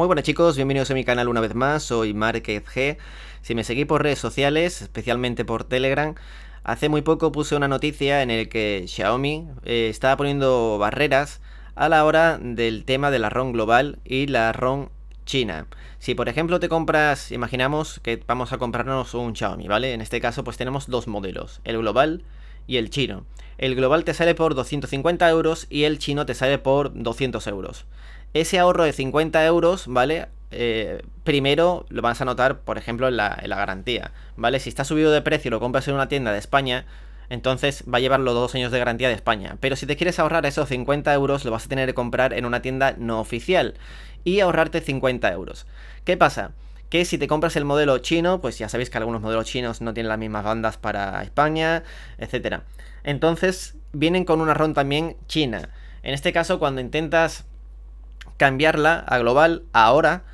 Muy buenas chicos, bienvenidos a mi canal una vez más, soy Márquez G. Si me seguís por redes sociales, especialmente por Telegram, hace muy poco puse una noticia en el que Xiaomi eh, estaba poniendo barreras a la hora del tema de la ROM global y la ROM China. Si por ejemplo te compras, imaginamos que vamos a comprarnos un Xiaomi, ¿vale? En este caso pues tenemos dos modelos, el global y el chino. El global te sale por 250 euros y el chino te sale por 200 euros. Ese ahorro de 50 euros, ¿vale? Eh, primero lo vas a notar, por ejemplo, en la, en la, garantía, ¿vale? Si está subido de precio y lo compras en una tienda de España, entonces va a llevar los dos años de garantía de España. Pero si te quieres ahorrar esos 50 euros, lo vas a tener que comprar en una tienda no oficial y ahorrarte 50 euros. ¿Qué pasa? que si te compras el modelo chino, pues ya sabéis que algunos modelos chinos no tienen las mismas bandas para España, etc. Entonces vienen con una ROM también china. En este caso, cuando intentas cambiarla a global, ahora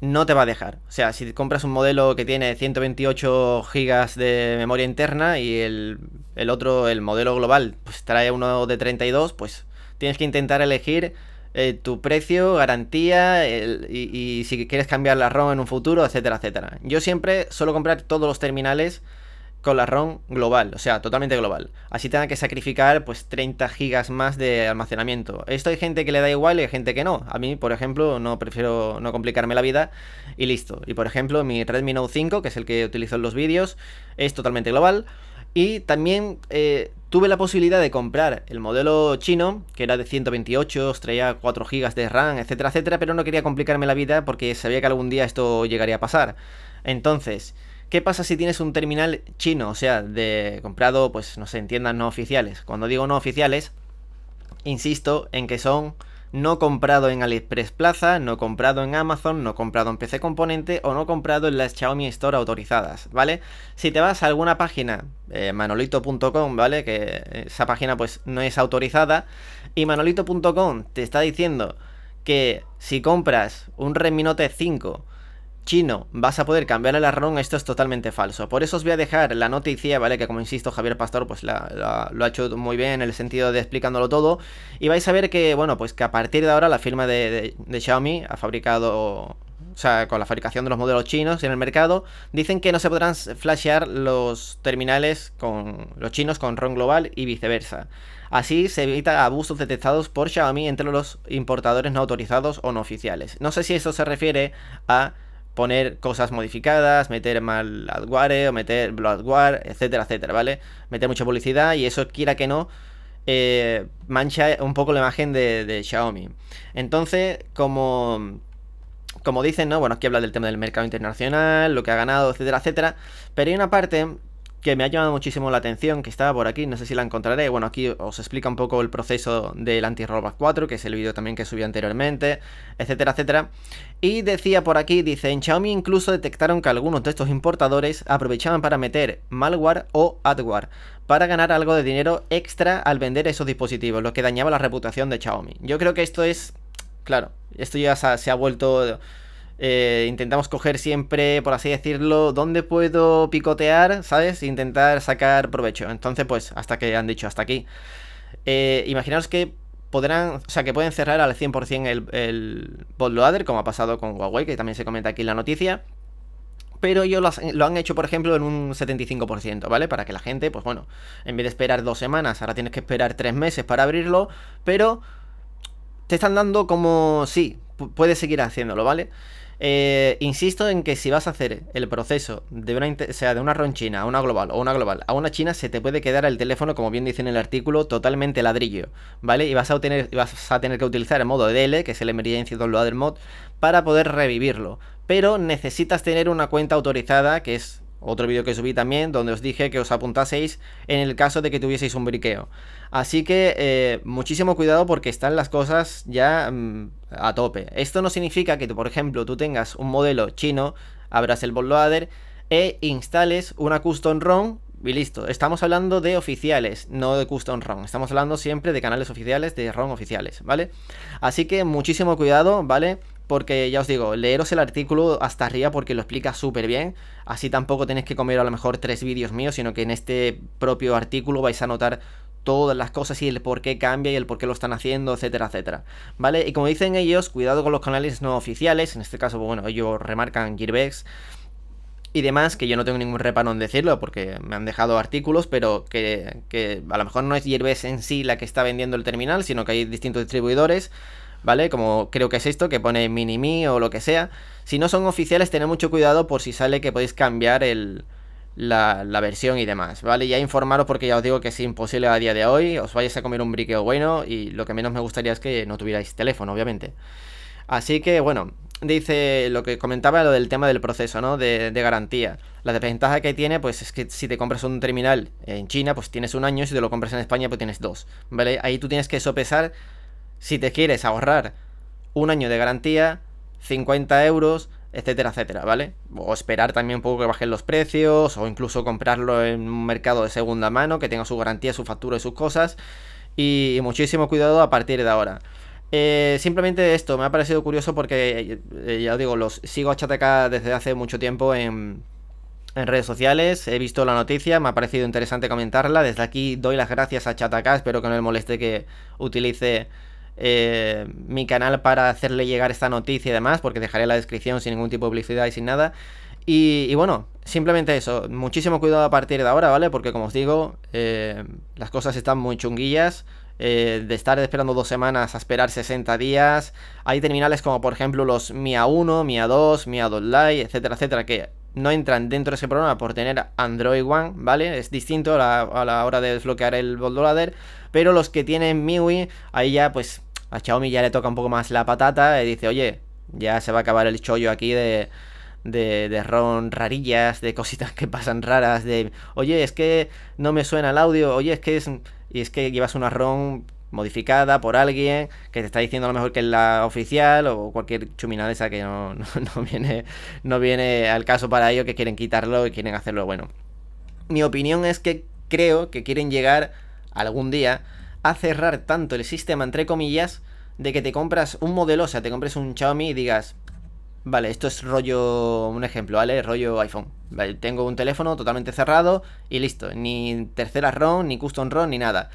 no te va a dejar. O sea, si compras un modelo que tiene 128 GB de memoria interna y el, el otro, el modelo global, pues trae uno de 32, pues tienes que intentar elegir eh, tu precio, garantía y, si quieres cambiar la ROM en un futuro, etcétera, etcétera. Yo siempre suelo comprar todos los terminales con la ROM global, o sea, totalmente global. Así tenga que sacrificar pues 30 gigas más de almacenamiento. Esto hay gente que le da igual y hay gente que no. A mí, por ejemplo, no prefiero no complicarme la vida y listo. Y por ejemplo, mi Redmi Note 5, que es el que utilizo en los vídeos, es totalmente global. Y también eh, tuve la posibilidad de comprar el modelo chino, que era de 128, traía 4 GB de RAM, etcétera, etcétera, pero no quería complicarme la vida porque sabía que algún día esto llegaría a pasar. Entonces, ¿Qué pasa si tienes un terminal chino? O sea, de comprado, pues no sé, entiendan no oficiales. Cuando digo no oficiales, insisto en que son no comprado en AliExpress Plaza, no comprado en Amazon, no comprado en PC Componente o no comprado en las Xiaomi Store autorizadas, ¿vale? Si te vas a alguna página, eh, manolito.com, ¿vale? Que eh, esa página pues no es autorizada y manolito.com te está diciendo que si compras un Redmi Note 5 chino, vas a poder cambiar la ROM, esto es totalmente falso. Por eso os voy a dejar la noticia, ¿vale? Que como insisto, Javier Pastor pues lo ha hecho muy bien en el sentido de explicándolo todo. Y vais a ver que, bueno, pues que a partir de ahora la firma de, Xiaomi ha fabricado... O sea, con la fabricación de los modelos chinos en el mercado, dicen que no se podrán flashear los terminales con los chinos con ROM global y viceversa. Así se evita abusos detectados por Xiaomi entre los importadores no autorizados o no oficiales. No sé si eso se refiere a poner cosas modificadas, meter mal adware o meter bloodware, etcétera, etcétera, ¿vale? Meter mucha publicidad y eso quiera que no eh, mancha un poco la imagen de, de, Xiaomi. Entonces, como, como dicen, ¿no? Bueno, aquí habla del tema del mercado internacional, lo que ha ganado, etcétera, etcétera. Pero hay una parte que me ha llamado muchísimo la atención, que estaba por aquí, no sé si la encontraré. Bueno, aquí os explica un poco el proceso del Anti-Rollback 4, que es el vídeo también que subí anteriormente, etcétera, etcétera. Y decía por aquí, dice, en Xiaomi incluso detectaron que algunos de estos importadores aprovechaban para meter malware o adware para ganar algo de dinero extra al vender esos dispositivos, lo que dañaba la reputación de Xiaomi. Yo creo que esto es, claro, esto ya se ha vuelto eh, intentamos coger siempre, por así decirlo, dónde puedo picotear, ¿sabes? intentar sacar provecho. Entonces, pues, hasta que han dicho, hasta aquí. Eh, imaginaos que podrán, o sea, que pueden cerrar al 100% el, el bootloader, como ha pasado con Huawei, que también se comenta aquí en la noticia. Pero ellos lo, lo han hecho, por ejemplo, en un 75%, ¿vale? Para que la gente, pues bueno, en vez de esperar dos semanas, ahora tienes que esperar tres meses para abrirlo, pero te están dando como, sí, puedes seguir haciéndolo, ¿vale? Eh, insisto en que si vas a hacer el proceso de una, sea, de una ronchina, a una global o una global a una china, se te puede quedar el teléfono, como bien dice en el artículo, totalmente ladrillo, ¿vale? Y vas a, vas a tener que utilizar el modo DL, que es el Emergency del Mod, para poder revivirlo. Pero necesitas tener una cuenta autorizada, que es otro vídeo que subí también, donde os dije que os apuntaseis en el caso de que tuvieseis un briqueo. Así que eh, muchísimo cuidado porque están las cosas ya mm, a tope. Esto no significa que, tú, por ejemplo, tú tengas un modelo chino, abras el bootloader e instales una custom ROM y listo. Estamos hablando de oficiales, no de custom ROM. Estamos hablando siempre de canales oficiales, de ROM oficiales, ¿vale? Así que muchísimo cuidado, ¿vale? porque ya os digo, leeros el artículo hasta arriba porque lo explica súper bien, así tampoco tenéis que comer a lo mejor tres vídeos míos, sino que en este propio artículo vais a notar todas las cosas y el por qué cambia y el por qué lo están haciendo, etcétera, etcétera. ¿Vale? Y como dicen ellos, cuidado con los canales no oficiales, en este caso, pues bueno, ellos remarcan Gearbex y demás, que yo no tengo ningún reparo en decirlo porque me han dejado artículos, pero que, que a lo mejor no es Gearbex en sí la que está vendiendo el terminal, sino que hay distintos distribuidores. ¿vale? Como creo que es esto, que pone mini mi o lo que sea. Si no son oficiales, tened mucho cuidado por si sale que podéis cambiar el, la, versión y demás, ¿vale? Ya informaros porque ya os digo que es imposible a día de hoy, os vais a comer un briqueo bueno y lo que menos me gustaría es que no tuvierais teléfono, obviamente. Así que bueno, dice lo que comentaba lo del tema del proceso, ¿no? De, de, garantía. La desventaja que tiene, pues es que si te compras un terminal en China, pues tienes un año, si te lo compras en España, pues tienes dos, ¿vale? Ahí tú tienes que sopesar si te quieres ahorrar un año de garantía, 50 euros, etcétera, etcétera, ¿vale? O esperar también un poco que bajen los precios, o incluso comprarlo en un mercado de segunda mano, que tenga su garantía, su factura y sus cosas. Y, muchísimo cuidado a partir de ahora. Eh, simplemente esto, me ha parecido curioso porque, eh, eh, ya os digo, los sigo a Chataká desde hace mucho tiempo en, redes sociales, he visto la noticia, me ha parecido interesante comentarla, desde aquí doy las gracias a Chataká, espero que no le moleste que utilice eh, mi canal para hacerle llegar esta noticia y demás, porque dejaré la descripción sin ningún tipo de publicidad y sin nada. Y, bueno, simplemente eso, muchísimo cuidado a partir de ahora, ¿vale? Porque como os digo, eh, las cosas están muy chunguillas. Eh, de estar esperando dos semanas a esperar 60 días. Hay terminales como por ejemplo los Mia 1, Mia 2, Mia 2 Lite, etcétera, etcétera, que no entran dentro de ese programa por tener Android One, ¿vale? Es distinto a la, hora de desbloquear el Boldolader. pero los que tienen MIUI, ahí ya pues a Xiaomi ya le toca un poco más la patata y dice, oye, ya se va a acabar el chollo aquí de, de, ron rarillas, de cositas que pasan raras, de, oye, es que no me suena el audio, oye, es que es, y es que llevas una ron modificada por alguien que te está diciendo a lo mejor que es la oficial o cualquier chuminada esa que no, no, no, viene, no viene al caso para ello, que quieren quitarlo y quieren hacerlo bueno. Mi opinión es que creo que quieren llegar algún día a cerrar tanto el sistema, entre comillas, de que te compras un modelo, o sea, te compres un Xiaomi y digas, vale, esto es rollo, un ejemplo, ¿vale? Rollo iPhone. Vale, tengo un teléfono totalmente cerrado y listo, ni tercera ROM, ni custom ROM, ni nada.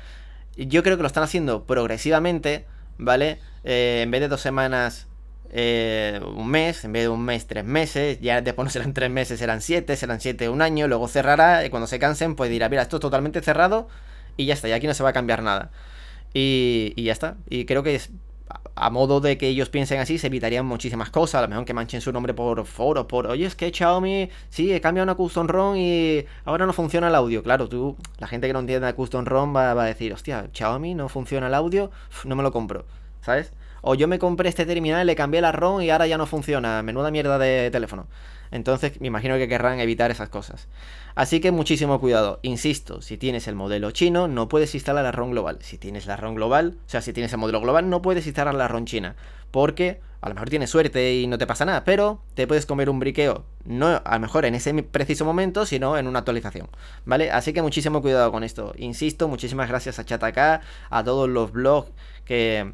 Yo creo que lo están haciendo progresivamente, ¿vale? Eh, en vez de dos semanas, eh, un mes, en vez de un mes, tres meses, ya después no serán tres meses, serán siete, serán siete, un año, luego cerrará y cuando se cansen, pues dirá, mira, esto es totalmente cerrado y ya está, y aquí no se va a cambiar nada. Y, ya está. Y creo que a modo de que ellos piensen así, se evitarían muchísimas cosas. A lo mejor que manchen su nombre por foros, por oye, es que Xiaomi, sí, he cambiado una custom ROM y ahora no funciona el audio. Claro, tú, la gente que no entiende la custom ROM va, a decir, hostia, Xiaomi no funciona el audio, no me lo compro, ¿sabes? O yo me compré este terminal, le cambié la ROM y ahora ya no funciona. Menuda mierda de teléfono. Entonces me imagino que querrán evitar esas cosas. Así que muchísimo cuidado. Insisto, si tienes el modelo chino, no puedes instalar la ROM global. Si tienes la ROM global, o sea, si tienes el modelo global, no puedes instalar la ROM china. Porque a lo mejor tienes suerte y no te pasa nada, pero te puedes comer un briqueo. No a lo mejor en ese preciso momento, sino en una actualización. ¿Vale? Así que muchísimo cuidado con esto. Insisto, muchísimas gracias a Chataka, a todos los blogs que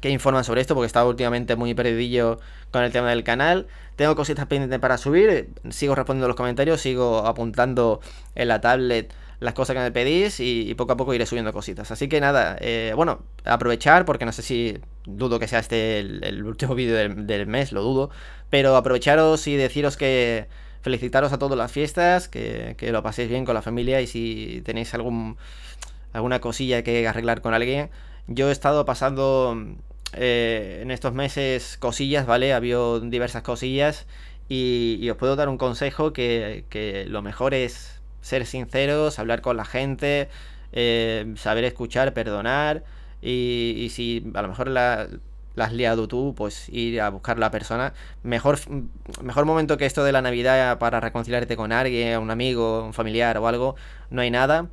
que informan sobre esto, porque estaba últimamente muy perdidillo con el tema del canal. Tengo cositas pendientes para subir, sigo respondiendo los comentarios, sigo apuntando en la tablet las cosas que me pedís y, poco a poco iré subiendo cositas. Así que nada, eh, bueno, aprovechar, porque no sé si dudo que sea este el, último vídeo del, mes, lo dudo, pero aprovecharos y deciros que felicitaros a todos las fiestas, que, que, lo paséis bien con la familia y si tenéis algún, alguna cosilla que arreglar con alguien. Yo he estado pasando eh, en estos meses cosillas, ¿vale? había diversas cosillas y, os puedo dar un consejo que, lo mejor es ser sinceros, hablar con la gente, eh, saber escuchar, perdonar y, y, si a lo mejor la, la, has liado tú, pues ir a buscar a la persona. Mejor, mejor momento que esto de la Navidad para reconciliarte con alguien, un amigo, un familiar o algo, no hay nada.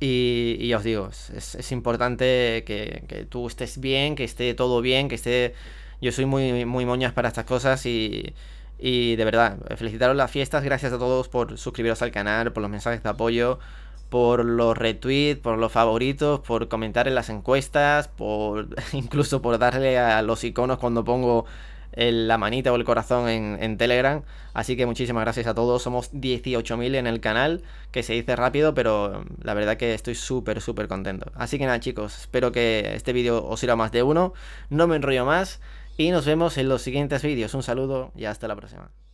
Y, os digo, es, importante que, tú estés bien, que esté todo bien, que esté... Yo soy muy, muy moñas para estas cosas y, y de verdad, felicitaros las fiestas, gracias a todos por suscribiros al canal, por los mensajes de apoyo, por los retweets, por los favoritos, por comentar en las encuestas, por incluso por darle a los iconos cuando pongo la manita o el corazón en, en, Telegram. Así que muchísimas gracias a todos. Somos 18.000 en el canal, que se dice rápido, pero mm, la verdad que estoy súper, súper contento. Así que nada, chicos, espero que este vídeo os sirva más de uno. No me enrollo más y nos vemos en los siguientes vídeos. Un saludo y hasta la próxima.